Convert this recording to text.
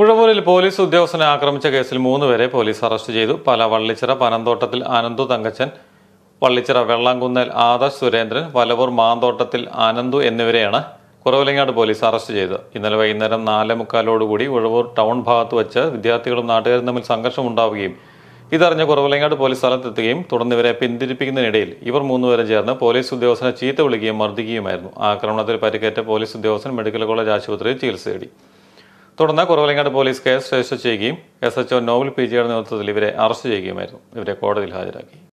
ഉഴവൂരിൽ police ഉദ്യോഗസ്ഥനെ ആക്രമിച്ച കേസിൽ മൂന്നുപേരെ പോലീസ് അറസ്റ്റ് ചെയ്തു പല വള്ളിച്ചിറ പനന്തോട്ടത്തിൽ അനന്തു തങ്കച്ചൻ വള്ളിച്ചിറ വെള്ളാങ്കുന്നേൽ ആദർശ് സുരേന്ദ്രൻ വലവൂർ മാന്തോട്ടത്തിൽ അനന്തു എന്നിവരെയാണ് കുറവിലങ്ങാട് പോലീസ് അറസ്റ്റ് ചെയ്തത് ഇന്നലെ വൈകുന്നേരം നാല് മുക്കാലോടുകൂടി ഉഴവൂർ ടൗൺ ഭാഗത്ത് വെച്ച് വിദ്യാർത്ഥികളും നാട്ടുകാരും തമ്മിൽ സംഘർഷമുണ്ടാവുകയും ഇതറിഞ്ഞ കുറവിലങ്ങാട് പോലീസ് സ്ഥലത്തെത്തുകയും തുടർന്ന് ഇവരെ പിന്തിരിപ്പിക്കുന്നതിനിടയിൽ ഇവർ മൂന്നുപേരും ചേർന്ന് പോലീസ് ഉദ്യോഗസ്ഥനെ ചീത്ത വിളിക്കുകയും മർദ്ദിക്കുകയുമായിരുന്നു ആക്രമണത്തിൽ പരിക്കേറ്റ പോലീസ് ഉദ്യോഗസ്ഥൻ മെഡിക്കൽ കോളേജ് ആശുപത്രിയിൽ ചികിത്സ തേടി തുടർന്ന് കുറവലങ്ങാട് പോലീസ് കേസ് രജിസ്റ്റർ ചെയ്യുകയും S H O Noval P ജിയുടെ നേതൃത്വത്തിൽ ഇവരെ അറസ്റ്റ് ചെയ്യുകയുമായിരുന്നു ഇവരെ കോടതിയിൽ ഹാജരാക്കി